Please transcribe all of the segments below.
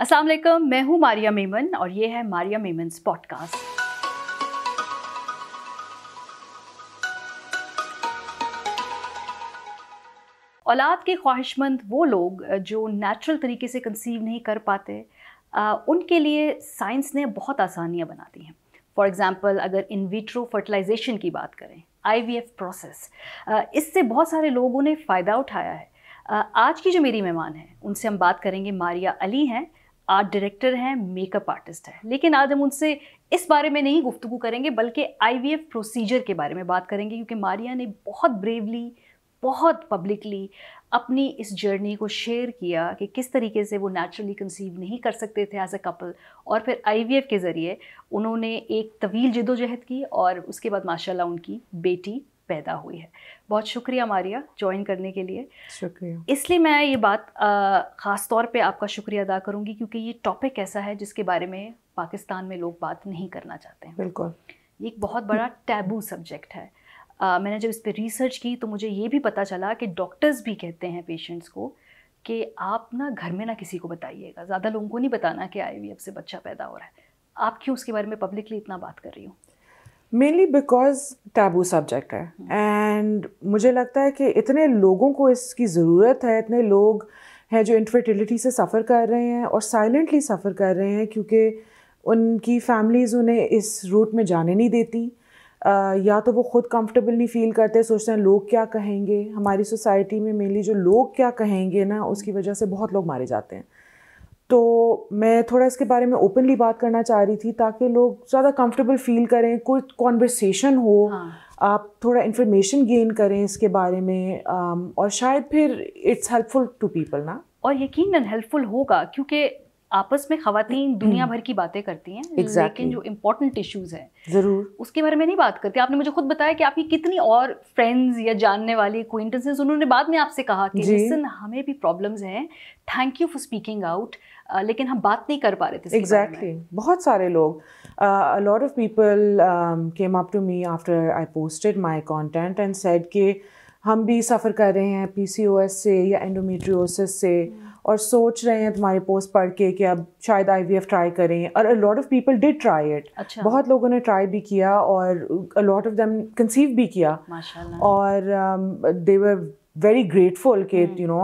अस्सलाम वालेकुम मैं हूं मारिया मेमन और ये है मारिया मेमन पॉडकास्ट औलाद के ख्वाहिशमंद वो लोग जो नेचुरल तरीके से कंसीव नहीं कर पाते आ, उनके लिए साइंस ने बहुत आसानियाँ बना दी हैं फॉर एग्ज़ाम्पल अगर इन विट्रो फर्टिलाइजेशन की बात करें आई वी एफ प्रोसेस इससे बहुत सारे लोगों ने फ़ायदा उठाया है आज की जो मेरी मेहमान हैं उनसे हम बात करेंगे मारिया अली हैं आर्ट डायरेक्टर हैं मेकअप आर्टिस्ट हैं लेकिन आज हम उनसे इस बारे में नहीं गुफ्तु करेंगे बल्कि आई प्रोसीजर के बारे में बात करेंगे क्योंकि मारिया ने बहुत ब्रेवली बहुत पब्लिकली अपनी इस जर्नी को शेयर किया कि किस तरीके से वो नेचुरली कंसीव नहीं कर सकते थे एज अ कपल और फिर आईवीएफ के ज़रिए उन्होंने एक तवील जदोजहद की और उसके बाद माशाल्लाह उनकी बेटी पैदा हुई है बहुत शुक्रिया मारिया ज्वाइन करने के लिए शुक्रिया इसलिए मैं ये बात ख़ास तौर पे आपका शुक्रिया अदा करूँगी क्योंकि ये टॉपिक ऐसा है जिसके बारे में पाकिस्तान में लोग बात नहीं करना चाहते हैं बिल्कुल ये एक बहुत बड़ा टैबू सब्जेक्ट है आ, मैंने जब इस पर रिसर्च की तो मुझे ये भी पता चला कि डॉक्टर्स भी कहते हैं पेशेंट्स को कि आप ना घर में ना किसी को बताइएगा ज़्यादा लोगों को नहीं बताना कि आई वी से बच्चा पैदा हो रहा है आप क्यों उसके बारे में पब्लिकली इतना बात कर रही हूँ मेनली बिकॉज टैबू सब्जेक्ट है एंड मुझे लगता है कि इतने लोगों को इसकी ज़रूरत है इतने लोग हैं जो इनफर्टिलिटी से सफ़र कर रहे हैं और साइलेंटली सफ़र कर रहे हैं क्योंकि उनकी फैमिलीज़ उन्हें इस रूट में जाने नहीं देती Uh, या तो वो ख़ुद कंफर्टेबल नहीं फील करते सोचते हैं लोग क्या कहेंगे हमारी सोसाइटी में मेनली जो लोग क्या कहेंगे ना उसकी वजह से बहुत लोग मारे जाते हैं तो मैं थोड़ा इसके बारे में ओपनली बात करना चाह रही थी ताकि लोग ज़्यादा कंफर्टेबल फील करें कोई कॉन्वर्सेशन हो हाँ. आप थोड़ा इन्फॉर्मेशन गेन करें इसके बारे में um, और शायद फिर इट्स हेल्पफुल टू पीपल ना और यकीनन हेल्पफुल होगा क्योंकि आपस में खातन हम्म। दुनिया भर की बातें करती हैं exactly. लेकिन जो इम्पोर्टेंट इश्यूज हैं जरूर उसके बारे में नहीं बात करती आपने मुझे खुद बताया कि आपकी कितनी और फ्रेंड्स या जानने वाली कोइंटेंसेज उन्होंने बाद में आपसे कहा कि लिसन हमें भी प्रॉब्लम्स हैं thank you for speaking out लेकिन हम बात नहीं कर पा रहे थे एग्जैक्टली exactly. बहुत सारे लोग lot of people came up to me after I posted my content and said कि हम भी सफ़र कर रहे हैं पीसीओएस से या एंडोमेट्रियोसिस से hmm. और सोच रहे हैं तुम्हारे पोस्ट पढ़ के कि अब शायद आई वी एफ ट्राई करें और a lot of people did try it बहुत लोगों ने ट्राई भी किया और a lot of them conceive भी किया और वर वेरी ग्रेटफुल के यू नो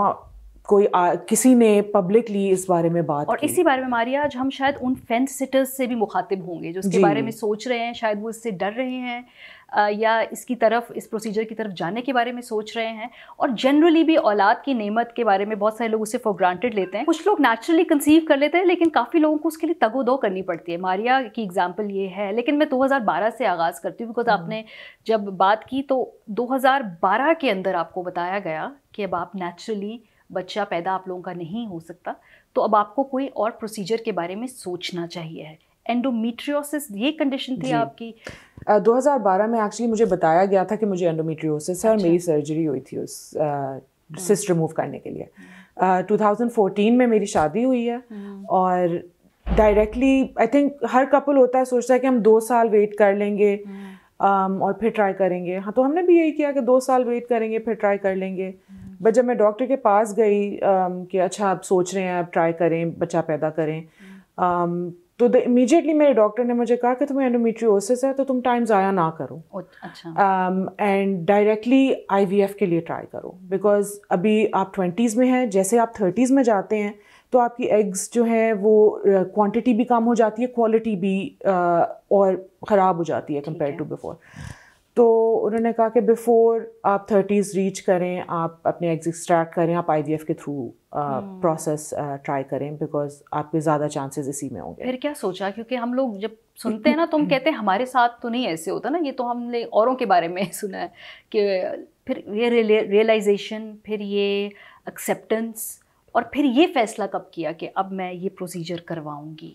कोई आ, किसी ने पब्लिकली इस बारे में बात और की। इसी बारे में मारिया आज हम शायद उन फेंस सिटर्स से भी मुखातिब होंगे जो इसके बारे में सोच रहे हैं शायद वो इससे डर रहे हैं या इसकी तरफ इस प्रोसीजर की तरफ जाने के बारे में सोच रहे हैं और जनरली भी औलाद की नेमत के बारे में बहुत सारे लोग उसे फॉर ग्रांटेड लेते हैं कुछ लोग नेचुरली कंसीव कर लेते हैं लेकिन काफ़ी लोगों को उसके लिए तगो दो करनी पड़ती है मारिया की एग्जाम्पल ये है लेकिन मैं 2012 से आगाज़ करती हूँ बिकॉज हम्म। आपने जब बात की तो 2012 के अंदर आपको बताया गया कि अब आप नेचुरली बच्चा पैदा आप लोगों का नहीं हो सकता तो अब आपको कोई और प्रोसीजर के बारे में सोचना चाहिए है ये कंडीशन थी आपकी uh, 2012 में एक्चुअली मुझे बताया गया था कि मुझे एंडोमीट्रियोसिस है और अच्छा। मेरी सर्जरी हुई थी उस सिस्ट uh, रिमूव करने के लिए हाँ। uh, 2014 में मेरी शादी हुई है हाँ। और डायरेक्टली आई थिंक हर कपल होता है सोचता है कि हम दो साल वेट कर लेंगे um, और फिर ट्राई करेंगे हाँ तो हमने भी यही किया कि दो साल वेट करेंगे फिर ट्राई कर लेंगे hmm. बट जब मैं डॉक्टर के पास गई um, कि अच्छा आप सोच रहे हैं आप ट्राई करें बच्चा पैदा करें um, तो इमीजिएटली मेरे डॉक्टर ने मुझे कहा कि तुम्हें एंडोमेट्रियोसिस है तो तुम टाइम ज़ाया ना करो एंड डायरेक्टली आईवीएफ के लिए ट्राई करो बिकॉज अभी आप ट्वेंटीज़ में हैं जैसे आप थर्टीज़ में जाते हैं तो आपकी एग्स जो हैं वो क्वांटिटी uh, भी कम हो जाती है क्वालिटी भी uh, और ख़राब हो जाती है कंपेयर टू बिफोर तो उन्होंने कहा कि बिफ़ोर आप थर्टीज़ रीच करें आप अपने एग्जिट स्टार्ट करें आप आई के थ्रू प्रोसेस ट्राई करें बिकॉज आपके ज़्यादा चांसेस इसी में होंगे फिर क्या सोचा क्योंकि हम लोग जब सुनते हैं ना तो हम कहते हैं हमारे साथ तो नहीं ऐसे होता ना ये तो हमने औरों के बारे में सुना है कि फिर ये रियलाइजेशन फिर ये एक्सेप्टेंस और फिर ये फ़ैसला कब किया कि अब मैं ये प्रोसीजर करवाऊँगी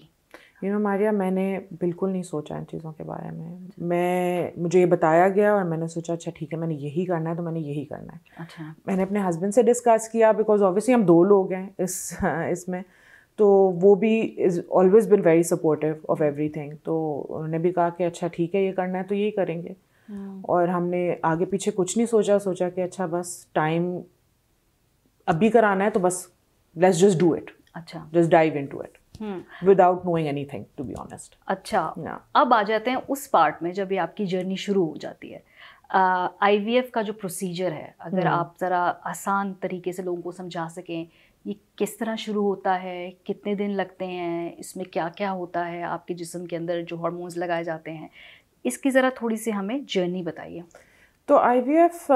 यू नो मारिया मैंने बिल्कुल नहीं सोचा इन चीज़ों के बारे में मैं मुझे ये बताया गया और मैंने सोचा अच्छा ठीक है मैंने यही करना है तो मैंने यही करना है अच्छा मैंने अपने हस्बैंड से डिस्कस किया बिकॉज ऑब्वियसली हम दो लोग हैं इस इसमें तो वो भी is always been very supportive of everything तो उन्होंने भी कहा कि अच्छा ठीक है ये करना है तो यही करेंगे हम्म। और हमने आगे पीछे कुछ नहीं सोचा सोचा कि अच्छा बस टाइम अभी कराना है तो बस लेट्स जस्ट डू इट अच्छा just dive into it without knowing anything to be honest अच्छा yeah. अब आ जाते हैं उस पार्ट में जब ये आपकी जर्नी शुरू हो जाती है आई वी एफ का जो प्रोसीजर है अगर hmm. आप ज़रा आसान तरीके से लोगों को समझा सकें ये किस तरह शुरू होता है कितने दिन लगते हैं इसमें क्या क्या होता है आपके जिसम के अंदर जो हॉर्मोन्स लगाए जाते हैं इसकी ज़रा थोड़ी सी हमें जर्नी बताइए तो I V F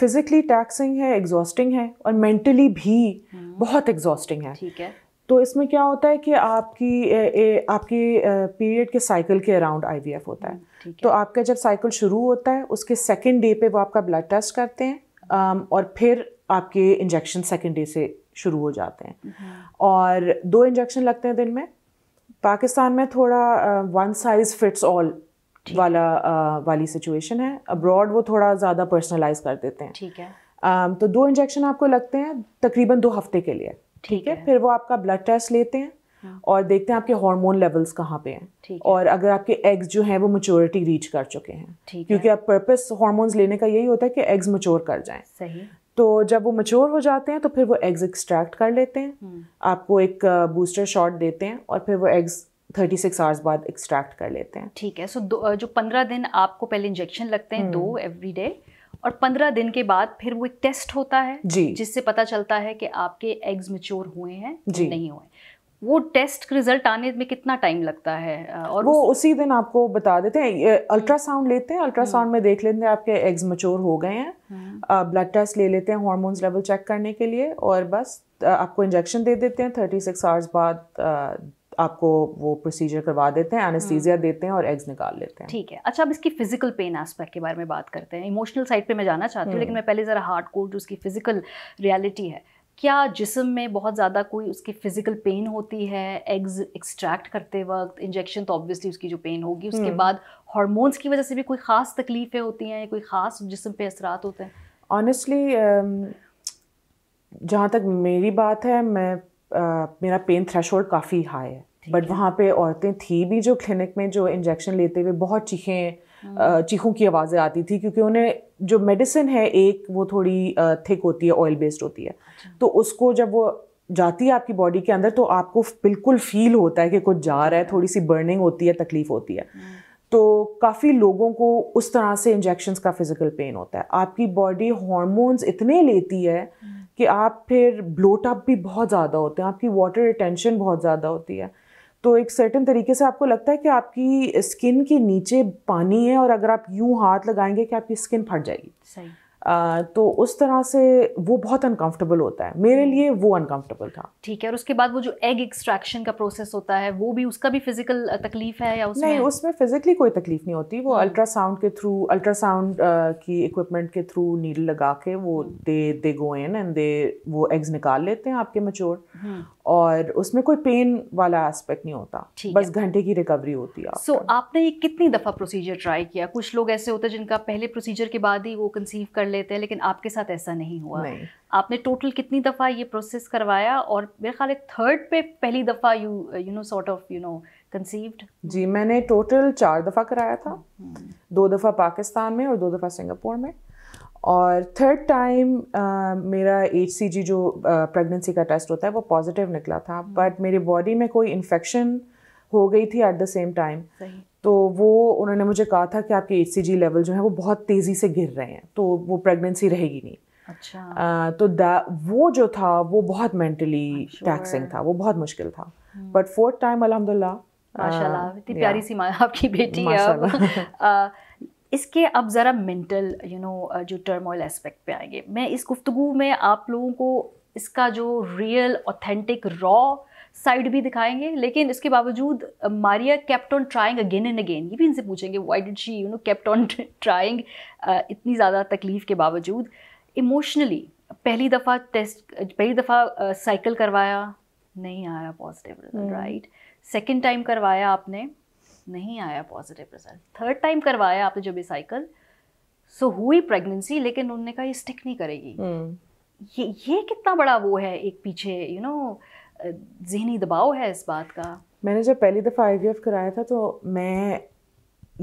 physically taxing है एग्जॉस्टिंग है और मेंटली भी hmm. बहुत एग्जॉस्टिंग है ठीक है तो इसमें क्या होता है कि आपकी ए, ए, आपकी पीरियड के साइकिल के अराउंड आईवीएफ होता है।, हम्म, है तो आपका जब साइकिल शुरू होता है उसके सेकेंड डे पे वो आपका ब्लड टेस्ट करते हैं um, और फिर आपके इंजेक्शन सेकेंड डे से शुरू हो जाते हैं हम्म। और दो इंजेक्शन लगते हैं दिन में पाकिस्तान में थोड़ा वन साइज़ फिट्स ऑल वाला आ, वाली सिचुएशन है अब्रॉड वो थोड़ा ज़्यादा पर्सनलाइज कर देते हैं ठीक है आ, um, तो दो इंजेक्शन आपको लगते हैं तकरीबन दो हफ्ते के लिए ठीक है, है फिर वो आपका ब्लड टेस्ट लेते हैं हाँ। और देखते हैं आपके हार्मोन लेवल्स कहाँ पे हैं और अगर आपके एग्स जो हैं वो मच्योरिटी रीच कर चुके हैं क्योंकि अब पर्पस हार्मोन्स लेने का यही होता है कि एग्स मच्योर कर जाएं सही तो जब वो मच्योर हो जाते हैं तो फिर वो एग्स एक्सट्रैक्ट कर लेते हैं हम्म। आपको एक बूस्टर शॉट देते हैं और फिर वो एग्स थर्टी सिक्स आवर्स बाद एक्सट्रैक्ट कर लेते हैं ठीक है सो so, जो पंद्रह दिन आपको पहले इंजेक्शन लगते हैं दो एवरी हम्म। डे और पंद्रह दिन के बाद फिर वो एक टेस्ट होता है जी जिससे पता चलता है कि आपके एग्स मेच्योर हुए हैं जी नहीं हुए वो टेस्ट रिजल्ट आने में कितना टाइम लगता है और वो उस... उसी दिन आपको बता देते हैं अल्ट्रासाउंड हम्म। लेते हैं अल्ट्रासाउंड हम्म। में देख लेते हैं आपके एग्स मच्योर हो गए हैं ब्लड हम्म। टेस्ट ले लेते हैं हॉर्मोन्स लेवल चेक करने के लिए और बस आपको इंजेक्शन दे देते हैं थर्टी सिक्स आवर्स बाद आपको वो प्रोसीजर करवा देते हैं एनेस्थीजिया हम्म। देते हैं और एग्स निकाल लेते हैं ठीक है अच्छा अब इसकी फिजिकल पेन एस्पेक्ट के बारे में बात करते हैं इमोशनल साइड पे मैं जाना चाहती हूँ लेकिन हम्म। मैं पहले ज़रा हार्ड कोर जो उसकी फिजिकल रियलिटी है क्या जिसम में बहुत ज़्यादा कोई उसकी फिजिकल पेन होती है एग्ज एक्सट्रैक्ट करते वक्त इंजेक्शन तो ऑब्वियसली उसकी जो पेन होगी उसके हम्म। बाद हॉर्मोन्स की वजह से भी कोई ख़ास तकलीफ़ें होती हैं कोई ख़ास जिसम पे असरात होते हैं ऑनेस्टली um, जहाँ तक मेरी बात है मैं uh, मेरा पेन थ्रेशोल्ड काफ़ी हाई है बट वहाँ पे औरतें थी भी जो क्लिनिक में जो इंजेक्शन लेते हुए बहुत चीखें हम्म। चीखों की आवाज़ें आती थी क्योंकि उन्हें जो मेडिसिन है एक वो थोड़ी थिक होती है ऑयल बेस्ड होती है अच्छा। तो उसको जब वो जाती है आपकी बॉडी के अंदर तो आपको बिल्कुल फील होता है कि कुछ जा रहा है थोड़ी सी बर्निंग होती है तकलीफ़ होती है हम्म। तो काफ़ी लोगों को उस तरह से इंजेक्शन का फिज़िकल पेन होता है आपकी बॉडी हॉर्मोन्स इतने लेती है हम्म। कि आप फिर ब्लोटअप भी बहुत ज़्यादा होते हैं आपकी वाटर रिटेंशन बहुत ज़्यादा होती है तो एक सर्टन तरीके से आपको लगता है कि आपकी स्किन के नीचे पानी है और अगर आप यूँ हाथ लगाएंगे कि आपकी स्किन फट जाएगी सही आ, तो उस तरह से वो बहुत अनकंफर्टेबल होता है मेरे हम्म। लिए वो अनकंफर्टेबल था ठीक है और उसके बाद वो जो एग एक्सट्रैक्शन का प्रोसेस होता है वो भी उसका भी फिजिकल तकलीफ है या उसमें नहीं उसमें फिजिकली कोई तकलीफ नहीं होती वो अल्ट्रासाउंड हम्म। के थ्रू अल्ट्रासाउंड की इक्विपमेंट के थ्रू नील लगा के वो हम्म। दे दे गो इन एंड दे वो एग्स निकाल लेते हैं आपके मचोर और उसमें कोई पेन वाला एस्पेक्ट नहीं होता बस घंटे की रिकवरी होती है सो so, आपने ये कितनी दफ़ा प्रोसीजर ट्राई किया कुछ लोग ऐसे होते हैं जिनका पहले प्रोसीजर के बाद ही वो कंसीव कर लेते हैं लेकिन आपके साथ ऐसा नहीं हुआ नहीं। आपने टोटल कितनी दफ़ा ये प्रोसेस करवाया और मेरे ख्याल थर्ड पे पहली दफ़ा you you know sort of you know conceived जी मैंने टोटल चार दफ़ा कराया था हम्म। दो दफ़ा पाकिस्तान में और दो दफ़ा सिंगापुर में और थर्ड टाइम uh, मेरा एच जो प्रेगनेंसी uh, का टेस्ट होता है वो पॉजिटिव निकला था बट मेरी बॉडी में कोई इन्फेक्शन हो गई थी एट द सेम टाइम तो वो उन्होंने मुझे कहा था कि आपके एच लेवल जो है वो बहुत तेज़ी से गिर रहे हैं तो वो प्रेगनेंसी रहेगी नहीं अच्छा uh, तो वो जो था वो बहुत मेंटली टैक्सिंग sure. था वो बहुत मुश्किल था बट फोर्थ टाइम अलहमदिल्ला माशाल्लाह इतनी प्यारी सी माँ आपकी बेटी है इसके अब ज़रा मेंटल यू नो जो टर्मोइल एस्पेक्ट पे आएंगे मैं इस गुफ्तु में आप लोगों को इसका जो रियल ऑथेंटिक रॉ साइड भी दिखाएंगे लेकिन इसके बावजूद Maria kept on trying again and again ये भी इनसे पूछेंगे why did she you know kept on trying इतनी ज़्यादा तकलीफ़ के बावजूद इमोशनली पहली दफ़ा टेस्ट पहली दफ़ा साइकिल करवाया नहीं आया पॉजिटिव राइट सेकेंड टाइम करवाया आपने नहीं आया पॉजिटिव रिजल्ट थर्ड टाइम करवाया आपने जो भी साइकिल सो so, हुई प्रेगनेंसी लेकिन उन्होंने कहा ये स्टिक नहीं करेगी hmm. ये ये कितना बड़ा वो है एक पीछे यू नो जहनी दबाव है इस बात का मैंने जब पहली दफ़ा आई वी कराया था तो मैं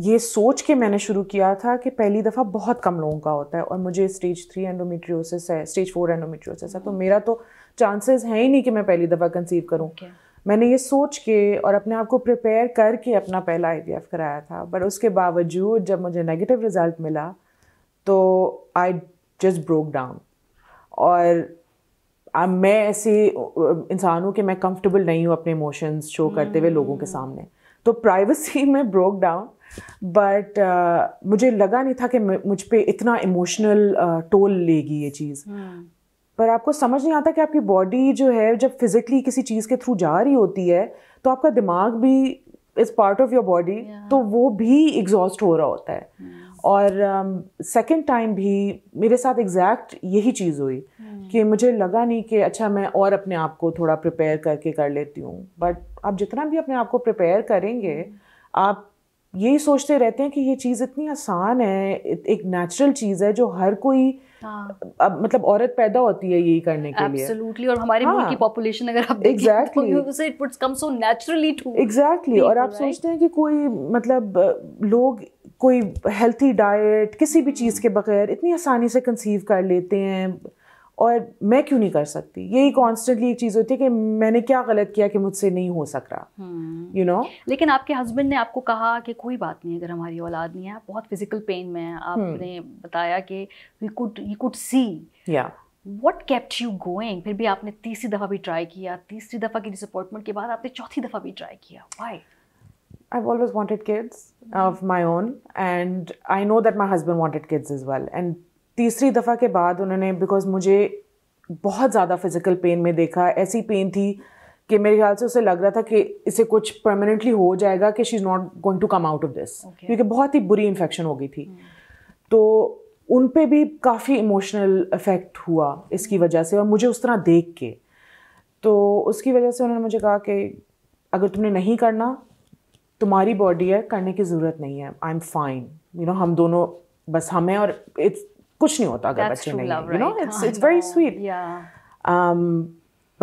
ये सोच के मैंने शुरू किया था कि पहली दफ़ा बहुत कम लोगों का होता है और मुझे स्टेज थ्री एंडोमेट्रियोसिस है स्टेज फोर एंडोमेट्रियोसिस है तो हाँ। मेरा तो चांसेस है ही नहीं कि मैं पहली दफ़ा कंसीव करूँ okay. मैंने ये सोच के और अपने आप को प्रिपेयर करके अपना पहला आई एफ कराया था बट उसके बावजूद जब मुझे नेगेटिव रिज़ल्ट मिला तो आई जस्ट ब्रोक डाउन और आ, मैं ऐसी इंसान हूँ कि मैं कंफर्टेबल नहीं हूँ अपने इमोशंस शो करते हुए लोगों के hmm. सामने तो प्राइवेसी में ब्रोक डाउन बट मुझे लगा नहीं था कि मुझ पर इतना इमोशनल टोल लेगी ये चीज़ hmm. पर आपको समझ नहीं आता कि आपकी बॉडी जो है जब फिज़िकली किसी चीज़ के थ्रू जा रही होती है तो आपका दिमाग भी is part of your body तो वो भी एग्जॉस्ट हो रहा होता है hmm. और सेकेंड um, टाइम भी मेरे साथ एग्जैक्ट यही चीज़ हुई hmm. कि मुझे लगा नहीं कि अच्छा मैं और अपने आप को थोड़ा प्रिपेयर करके कर लेती हूँ बट आप जितना भी अपने आप को प्रिपेयर करेंगे hmm. आप यही सोचते रहते हैं कि ये चीज़ इतनी आसान है एक नेचुरल चीज़ है जो हर कोई हाँ. अब मतलब औरत पैदा होती है यही करने के Absolutely. लिए एब्सोल्युटली और हमारे हाँ. की पॉपुलेशन अगर आप तो exactly. एग्जैक्टली उसे it would come so naturally to exactly और आप right? सोचते हैं कि कोई मतलब लोग कोई हेल्थी डाइट किसी भी हम्म। चीज़ के बगैर इतनी आसानी से कंसीव कर लेते हैं और मैं क्यों नहीं कर सकती यही कॉन्स्टेंटली एक चीज़ होती है कि मैंने क्या गलत किया कि मुझसे नहीं हो सक रहा you hmm. Know you know? लेकिन आपके हस्बैंड ने आपको कहा कि कोई बात नहीं अगर हमारी औलाद नहीं है बहुत फिजिकल पेन में है हम्म। आपने hmm. बताया कि we could you could see या वट कैप्ट यू गोइंग फिर भी आपने तीसरी दफ़ा भी ट्राई किया तीसरी दफ़ा की डिसअपॉइंटमेंट के बाद आपने चौथी दफ़ा भी ट्राई किया why I've always wanted kids हम्म। of my own, and I know that my husband wanted kids as well. And तीसरी दफ़ा के बाद उन्होंने बिकॉज़ मुझे बहुत ज़्यादा फिज़िकल पेन में देखा ऐसी पेन थी कि मेरे ख्याल से उसे लग रहा था कि इसे कुछ परमानेंटली हो जाएगा कि she is not going to come out of this क्योंकि बहुत ही बुरी इन्फेक्शन हो गई थी hmm. तो उन पर भी काफ़ी इमोशनल इफ़ेक्ट हुआ इसकी वजह से और मुझे उस तरह देख के तो उसकी वजह से उन्होंने मुझे कहा कि अगर तुमने नहीं करना तुम्हारी बॉडी है करने की ज़रूरत नहीं है I am fine you know हम दोनों बस हमें और इट्स कुछ नहीं होता अगर बच्चे नहीं you know it's it's very sweet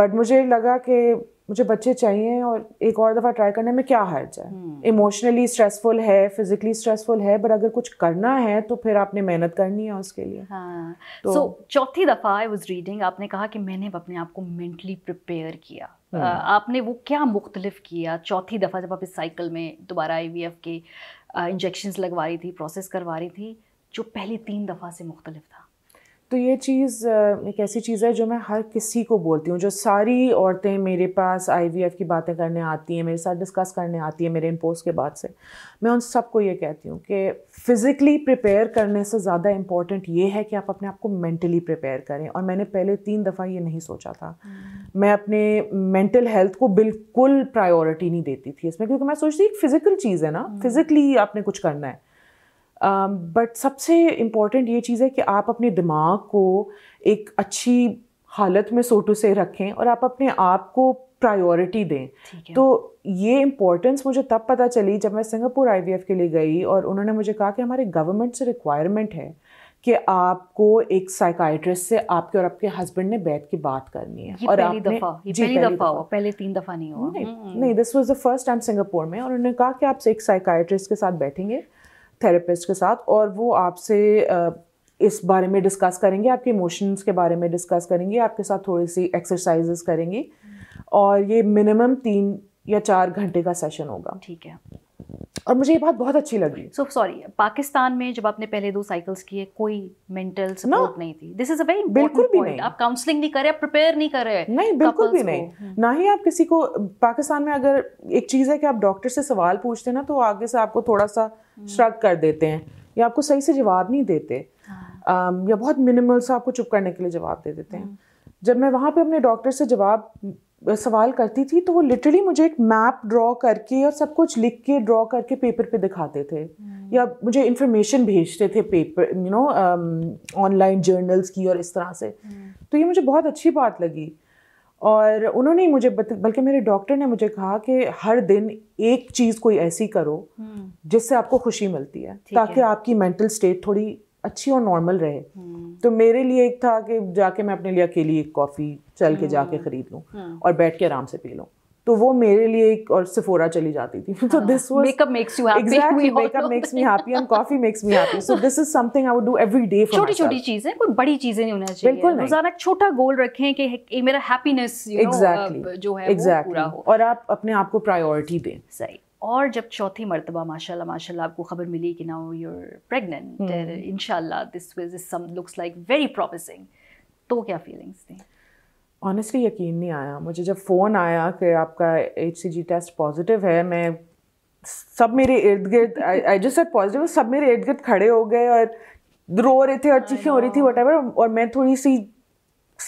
but मुझे लगा कि मुझे बच्चे चाहिए और एक और दफ़ा ट्राई करने में क्या हर्ज है इमोशनली hmm. स्ट्रेसफुल है फिजिकली स्ट्रेसफुल है बट अगर कुछ करना है तो फिर आपने मेहनत करनी है उसके लिए हाँ तो चौथी दफ़ा आई वॉज रीडिंग आपने कहा कि मैंने अपने आप को मेंटली प्रिपेयर किया Uh, आपने वो क्या मुख्तलिफ किया चौथी दफ़ा जब आप इस साइकिल में दोबारा आई के इंजेक्शन्स लगवा रही थी प्रोसेस करवा रही थी जो पहले तीन दफ़ा से मुख्तलिफ था तो ये चीज़ एक ऐसी चीज़ है जो मैं हर किसी को बोलती हूँ जो सारी औरतें मेरे पास आईवीएफ की बातें करने आती हैं मेरे साथ डिस्कस करने आती है मेरे पोस्ट के बाद से मैं उन सबको ये कहती हूँ कि फ़िज़िकली प्रिपेयर करने से ज़्यादा इम्पॉर्टेंट ये है कि आप अपने आप को मेंटली प्रिपेयर करें और मैंने पहले तीन दफ़ा ये नहीं सोचा था हम्म। मैं अपने मेंटल हेल्थ को बिल्कुल प्रायोरिटी नहीं देती थी इसमें क्योंकि मैं सोचती एक फ़िज़िकल चीज़ है ना फिज़िकली हम्म। आपने कुछ करना है बट um, सबसे इम्पॉर्टेंट ये चीज़ है कि आप अपने दिमाग को एक अच्छी हालत में सोटो से रखें और आप अपने आप को प्रायोरिटी दें तो ये इम्पोर्टेंस मुझे तब पता चली जब मैं सिंगापुर आई के लिए गई और उन्होंने मुझे कहा कि हमारे गवर्नमेंट से रिक्वायरमेंट है कि आपको एक साइकाइट्रिस्ट से आपके और आपके हस्बैंड ने बैठ के बात करनी है और पहली दफा ये पहली, पहली दफा पहले तीन दफा नहीं हुआ नहीं this was the first time Singapore में और उन्होंने कहा कि आप एक साइकाइट्रिस्ट के साथ बैठेंगे थेरेपिस्ट के साथ और वो आपसे इस बारे में डिस्कस करेंगे आपके इमोशंस के बारे में डिस्कस करेंगे आपके साथ थोड़ी सी एक्सरसाइजेस करेंगी और ये मिनिमम तीन या चार घंटे का सेशन होगा ठीक है और मुझे ये बात बहुत अच्छी लगी सो सॉरी पाकिस्तान में जब आपने पहले दो साइकिल्स किए कोई मेंटल सपोर्ट नहीं थी दिस इज अ वेरी बिल्कुल भी नहीं आप काउंसलिंग नहीं कर रहे आप प्रिपेयर नहीं कर रहे नहीं बिल्कुल भी नहीं ना ही आप किसी को पाकिस्तान में अगर एक चीज़ है कि आप डॉक्टर से सवाल पूछते हैं ना तो आगे से आपको थोड़ा सा श्रग हम्म। कर देते हैं या आपको सही से जवाब नहीं देते हाँ। या बहुत मिनिमल सा आपको चुप करने के लिए जवाब दे देते हैं हम्म। जब मैं वहाँ पे अपने डॉक्टर से जवाब सवाल करती थी तो वो लिटरली मुझे एक मैप ड्रॉ करके और सब कुछ लिख के ड्रॉ करके पेपर पे दिखाते थे hmm. या मुझे इन्फॉर्मेशन भेजते थे paper you know online journals की और इस तरह से hmm. तो ये मुझे बहुत अच्छी बात लगी और उन्होंने मुझे बल्कि मेरे डॉक्टर ने मुझे कहा कि हर दिन एक चीज़ कोई ऐसी करो hmm. जिससे आपको खुशी मिलती है ताकि है। आपकी मेंटल स्टेट थोड़ी अच्छी और नॉर्मल रहे हम्म। तो मेरे लिए एक था कि जाके मैं अपने लिए अकेली एक कॉफ़ी चल के जाके हम्म। ख़रीद लूँ हाँ। और बैठ के आराम से पी लूँ तो वो मेरे लिए एक और सिफोरा चली जाती थी तो this was makeup makes you happy exactly makeup makes me happy and coffee makes me happy so this is something I would do every day for छोटी छोटी चीजें कोई बड़ी चीजें नहीं होना चाहिए बिल्कुल रोजाना एक छोटा गोल रखें कि एक मेरा हैप्पीनेस यू नो जो है exactly. वो पूरा हो और आप अपने आप को प्रायोरिटी दें सही और जब चौथी मरतबा माशाल्लाह माशाल्लाह आपको ख़बर मिली कि now you are pregnant in this is some looks like very promising तो क्या फीलिंग्स थी ऑनेस्टली यकीन नहीं आया मुझे जब फ़ोन आया कि आपका एच टेस्ट पॉजिटिव है मैं सब मेरे इर्द गिर्द आई जस्ट सेट पॉजिटिव सब मेरे इर्द गिर्द खड़े हो गए और रो रहे थे और चीखें हो रही थी वट और मैं थोड़ी सी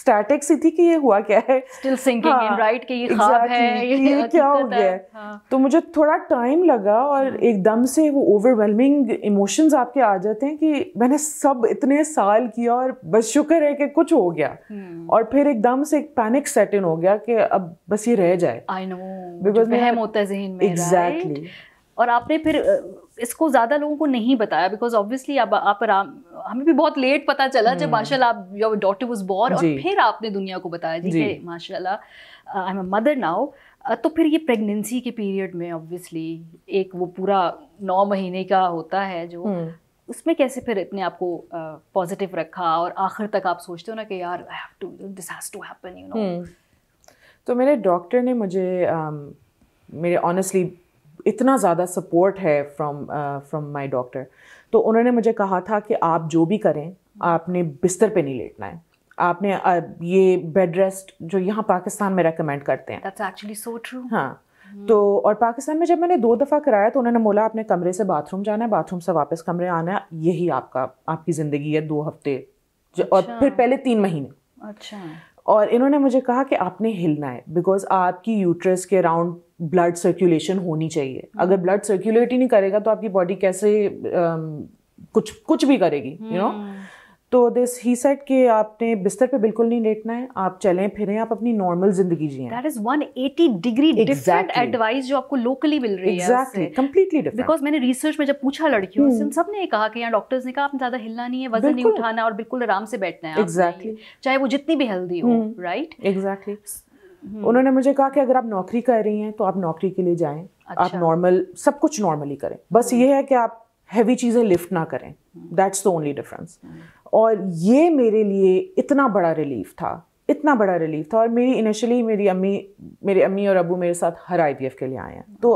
स्टैटिक सी थी कि ये हुआ क्या है स्टिल सिंकिंग इन राइट कि ये ख्वाब exactly, है ये, ये क्या हो गया है हाँ. तो मुझे थोड़ा टाइम लगा और हाँ. एकदम से वो ओवरवेलमिंग इमोशंस आपके आ जाते हैं कि मैंने सब इतने साल किया और बस शुक्र है कि कुछ हो गया हम्म। और फिर एकदम से एक पैनिक सेट इन हो गया कि अब बस ये रह जाए आई नो बिकॉज होता है जहन में एग्जैक्टली और आपने फिर इसको ज़्यादा लोगों को नहीं बताया बिकॉज ऑब्वियसली अब आप आराम हमें भी बहुत लेट पता चला जब हम्म। माशाल्लाह आप योर डॉटर वॉज बॉर्न और फिर आपने दुनिया को बताया जी, जी. माशाल्लाह I am a mother now तो फिर ये प्रेगनेंसी के पीरियड में ऑब्वियसली एक वो पूरा नौ महीने का होता है जो हम्म। उसमें कैसे फिर इतने आपको पॉजिटिव uh, रखा और आखिर तक आप सोचते हो ना कि यार I have to this has to happen you know तो मेरे डॉक्टर ने मुझे um, मेरे ऑनेस्टली इतना ज़्यादा सपोर्ट है फ्रॉम फ्रॉम माय डॉक्टर तो उन्होंने मुझे कहा था कि आप जो भी करें आपने बिस्तर पे नहीं लेटना है आपने uh, ये बेड रेस्ट जो यहाँ पाकिस्तान में रेकमेंड करते हैं That's actually so true. हाँ तो और पाकिस्तान में जब मैंने दो दफ़ा कराया तो उन्होंने बोला आपने कमरे से बाथरूम जाना है बाथरूम से वापस कमरे आना है यही आपका आपकी ज़िंदगी है दो हफ्ते अच्छा। और फिर पहले तीन महीने अच्छा और इन्होंने मुझे कहा कि आपने हिलना है बिकॉज आपकी यूट्रस के अराउंड ब्लड सर्कुलेशन होनी चाहिए अगर ब्लड सर्कुलेट ही नहीं करेगा तो आपकी बॉडी कैसे um, कुछ कुछ भी करेगी यू नो हम्म। तो दिस ही सेट के आपने बिस्तर पे बिल्कुल नहीं लेटना है आप चलें फिरें आप अपनी नॉर्मल जिंदगी जिए that is 180 degree different advice जो आपको लोकली मिल रही exactly, है एग्जैक्टली कंप्लीटली डिफरेंट बिकॉज मैंने रिसर्च में जब पूछा लड़कियों से हम्म। सब ने कहा कि यहां डॉक्टर्स ने कहा आपने ज्यादा हिलना नहीं है वजन नहीं उठाना और बिल्कुल आराम से बैठना है एग्जैक्टली exactly. चाहे वो जितनी भी हेल्दी हो राइट हम्म। एग्जैक्टली हम्म। उन्होंने मुझे कहा कि अगर आप नौकरी कर रही हैं तो आप नौकरी के लिए जाएं अच्छा। आप नॉर्मल सब कुछ नॉर्मली करें बस हम्म। ये है कि आप हैवी चीज़ें लिफ्ट ना करें दैट्स द ओनली डिफरेंस और ये मेरे लिए इतना बड़ा रिलीफ था इतना बड़ा रिलीफ था और मेरी इनिशियली मेरी अम्मी मेरे अम्मी और अबू मेरे साथ हर आई के लिए आए हैं तो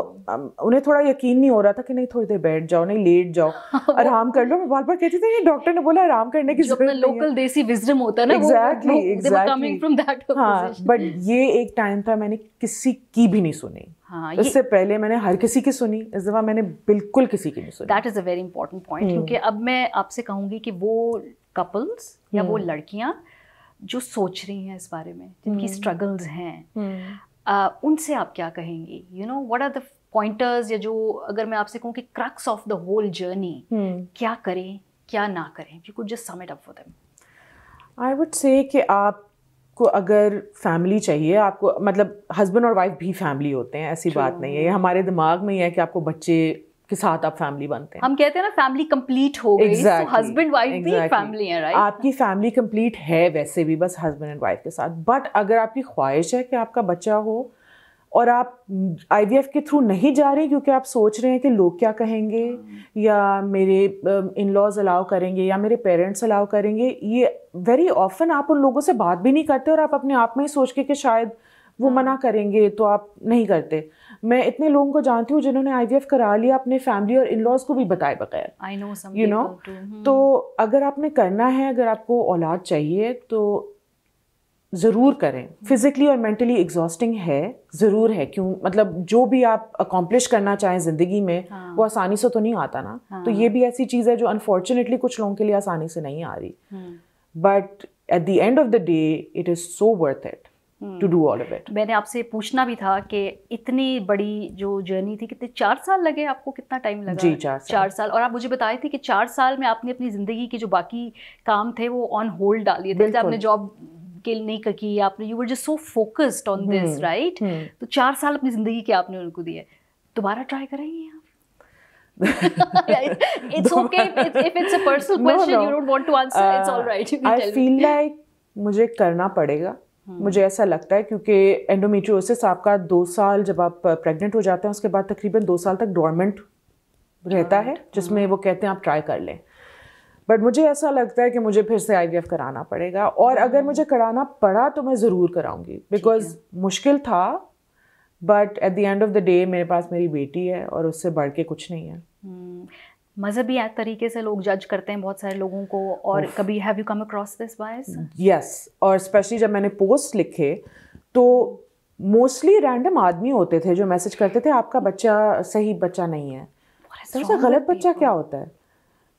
उन्हें थोड़ा यकीन नहीं हो रहा था कि नहीं थोड़ी देर बैठ जाओ नहीं लेट जाओ आराम कर लो मैं बार बार कहती थी डॉक्टर ने बोला आराम करने की जरूरत लोकल देसी विजडम होता है ना एग्जैक्टली एग्जैक्टली हाँ बट ये एक टाइम था मैंने किसी की भी नहीं सुनी हाँ, इससे पहले मैंने हर किसी की सुनी इस दफ़ा मैंने बिल्कुल किसी की नहीं सुनी that is a very important point क्योंकि अब मैं आपसे कहूंगी कि वो कपल्स या वो हम्म। लड़कियां जो सोच रही हैं इस बारे में जिनकी स्ट्रगल्स hmm. हैं Uh, उनसे आप क्या कहेंगी you know what are the pointers या जो अगर मैं आपसे कहूँ कि crux of the whole journey क्या करें क्या ना करें you could just sum it it up for them I would say कि आपको अगर फैमिली चाहिए आपको मतलब हस्बैंड और वाइफ भी फैमिली होते हैं ऐसी True. बात नहीं है हमारे दिमाग में ही है कि आपको बच्चे के साथ आप फैमिली बनते हैं हम कहते हैं ना फैमिली कंप्लीट हो गई exactly, so हस्बैंड वाइफ भी फैमिली है राइट आपकी फैमिली कंप्लीट है वैसे भी बस हस्बैंड एंड वाइफ के साथ बट अगर आपकी ख्वाहिश है कि आपका बच्चा हो और आप आईवीएफ के थ्रू नहीं जा रहे क्योंकि आप सोच रहे हैं कि लोग क्या कहेंगे hmm. या मेरे इन लॉज अलाउ करेंगे या मेरे पेरेंट्स अलाउ करेंगे ये वेरी ऑफन आप उन लोगों से बात भी नहीं करते और आप अपने आप में ही सोच के कि शायद वो hmm. मना करेंगे तो आप नहीं करते मैं इतने लोगों को जानती हूँ जिन्होंने आई करा लिया अपने फैमिली और इन लॉज को भी बताए बगैर आई नो यू नो तो अगर आपने करना है अगर आपको औलाद चाहिए तो ज़रूर करें फिज़िकली हम्म। और मेंटली एग्जॉस्टिंग है ज़रूर है क्यों मतलब जो भी आप अकॉम्प्लिश करना चाहें ज़िंदगी में हाँ। वो आसानी से तो नहीं आता ना हाँ। तो ये भी ऐसी चीज़ है जो अनफॉर्चुनेटली कुछ लोगों के लिए आसानी से नहीं आ रही but at the end of the day it is so worth it to do all it मैंने आपसे पूछना भी था कि इतनी बड़ी जो जर्नी थी कितने चार साल लगे आपको कितना टाइम लगा जी चार साल चार साल और आप मुझे बताए थे कि चार साल में आपने अपनी ज़िंदगी के जो बाकी काम थे वो ऑन होल्ड डाल दिए थे आपने जॉब के नहीं की आपने you were just so focused on this right तो चार साल अपनी ज़िंदगी के आपने उनको दिए दोबारा ट्राई करेंगे आप it's okay if, if it's a personal question no, no. you don't want to answer uh, it's all right you uh, can I tell feel like मुझे करना पड़ेगा मुझे ऐसा लगता है क्योंकि एंडोमेट्रियोसिस आपका दो साल जब आप प्रेग्नेंट हो जाते हैं उसके बाद तकरीबन दो साल तक डोरमेंट रहता है जिसमें हाँ। वो कहते हैं आप ट्राई कर लें बट मुझे ऐसा लगता है कि मुझे फिर से आई कराना पड़ेगा और हाँ। अगर मुझे कराना पड़ा तो मैं ज़रूर कराऊंगी बिकॉज मुश्किल था but at the end of the day मेरे पास मेरी बेटी है और उससे बढ़ के कुछ नहीं है हम्म। मजहबी तरीके से लोग जज करते हैं बहुत सारे लोगों को और Oof. कभी have you come across this wise yes और स्पेशली जब मैंने पोस्ट लिखे तो मोस्टली रैंडम आदमी होते थे जो मैसेज करते थे आपका बच्चा सही बच्चा नहीं है तो सबसे गलत बच्चा क्या होता है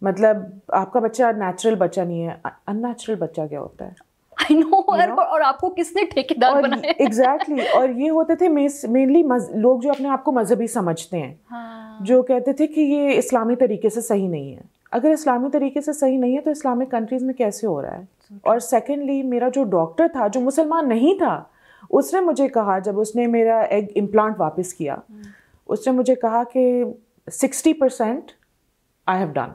मतलब आपका बच्चा नेचुरल बच्चा नहीं है अननेचुरल बच्चा क्या होता है आई नो और, और आपको किसने ठेकेदार बनाया एग्जैक्टली exactly, और ये होते थे मेनली लोग जो अपने आप को मजहबी समझते हैं हाँ. जो कहते थे कि ये इस्लामी तरीके से सही नहीं है अगर इस्लामी तरीके से सही नहीं है तो इस्लामिक कंट्रीज में कैसे हो रहा है और सेकेंडली मेरा जो डॉक्टर था जो मुसलमान नहीं था उसने मुझे कहा जब उसने मेरा एग इम्प्लांट वापस किया hmm. उसने मुझे कहा कि sixty percent I have done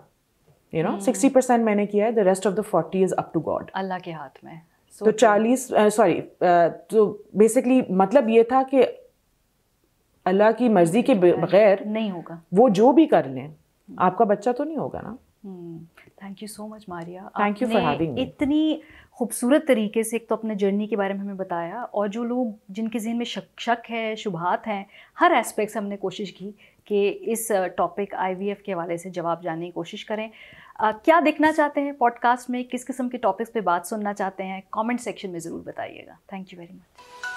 you know sixty percent मैंने किया है the rest of the forty is up to God अल्लाह के हाथ में तो चालीस सॉरी तो बेसिकली मतलब ये था कि अल्लाह की मर्जी के बगैर नहीं होगा वो जो भी कर लें आपका बच्चा तो नहीं होगा ना thank you so much Maria thank you for having इतनी खूबसूरत तरीके से एक तो अपने जर्नी के बारे में हमें बताया और जो लोग जिनके जहन में शक शक है शुभात हैं हर एस्पेक्ट से हमने कोशिश की कि इस टॉपिक आईवीएफ के हवाले से जवाब जानने की कोशिश करें क्या देखना चाहते हैं पॉडकास्ट में किस किस्म के टॉपिक्स पे बात सुनना चाहते हैं कमेंट सेक्शन में ज़रूर बताइएगा थैंक यू वेरी मच